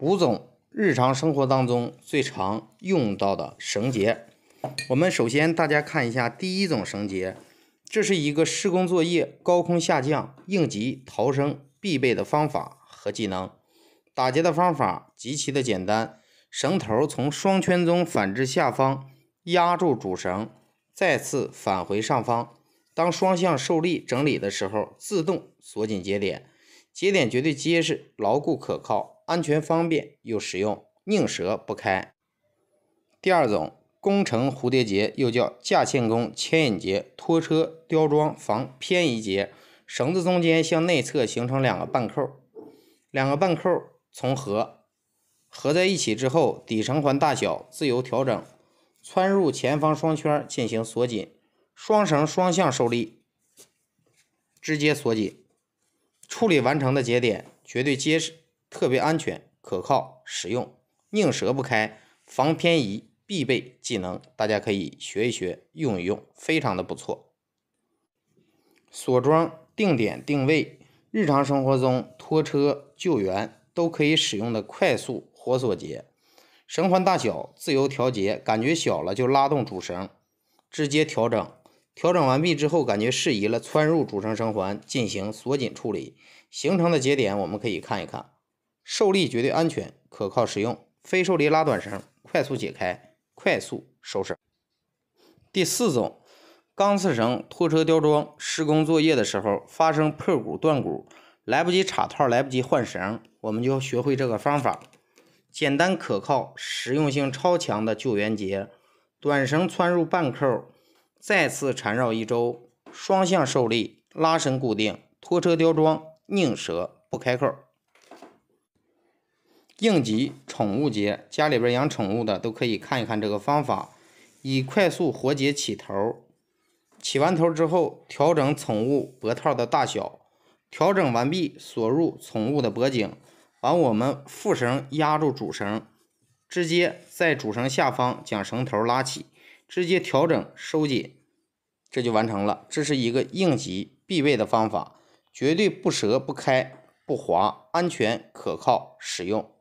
五种日常生活当中最常用到的绳结，我们首先大家看一下第一种绳结，这是一个施工作业高空下降应急逃生必备的方法和技能。打结的方法极其的简单，绳头从双圈中反至下方，压住主绳，再次返回上方。当双向受力整理的时候，自动锁紧节点，节点绝对结实牢固可靠。安全方便又实用，宁折不开。第二种工程蝴蝶结又叫架线工牵引结、拖车吊装防偏移结，绳子中间向内侧形成两个半扣，两个半扣重合合在一起之后，底层环大小自由调整，穿入前方双圈进行锁紧，双绳双向受力，直接锁紧。处理完成的节点绝对结实。特别安全、可靠、实用，宁折不开，防偏移必备技能，大家可以学一学、用一用，非常的不错。锁桩定点定位，日常生活中拖车救援都可以使用的快速活锁结，绳环大小自由调节，感觉小了就拉动主绳，直接调整，调整完毕之后感觉适宜了，穿入主绳绳环进行锁紧处理，形成的节点我们可以看一看。受力绝对安全、可靠、实用。非受力拉短绳，快速解开，快速收绳。第四种，钢丝绳拖车吊装施工作业的时候，发生破股、断股，来不及插套、来不及换绳，我们就学会这个方法，简单、可靠、实用性超强的救援结。短绳穿入半扣，再次缠绕一周，双向受力拉绳固定。拖车吊装，拧折不开扣。应急宠物节，家里边养宠物的都可以看一看这个方法，以快速活结起头。起完头之后，调整宠物脖套的大小，调整完毕锁入宠物的脖颈。把我们副绳压住主绳，直接在主绳下方将绳头拉起，直接调整收紧，这就完成了。这是一个应急必备的方法，绝对不折不开不滑，安全可靠，使用。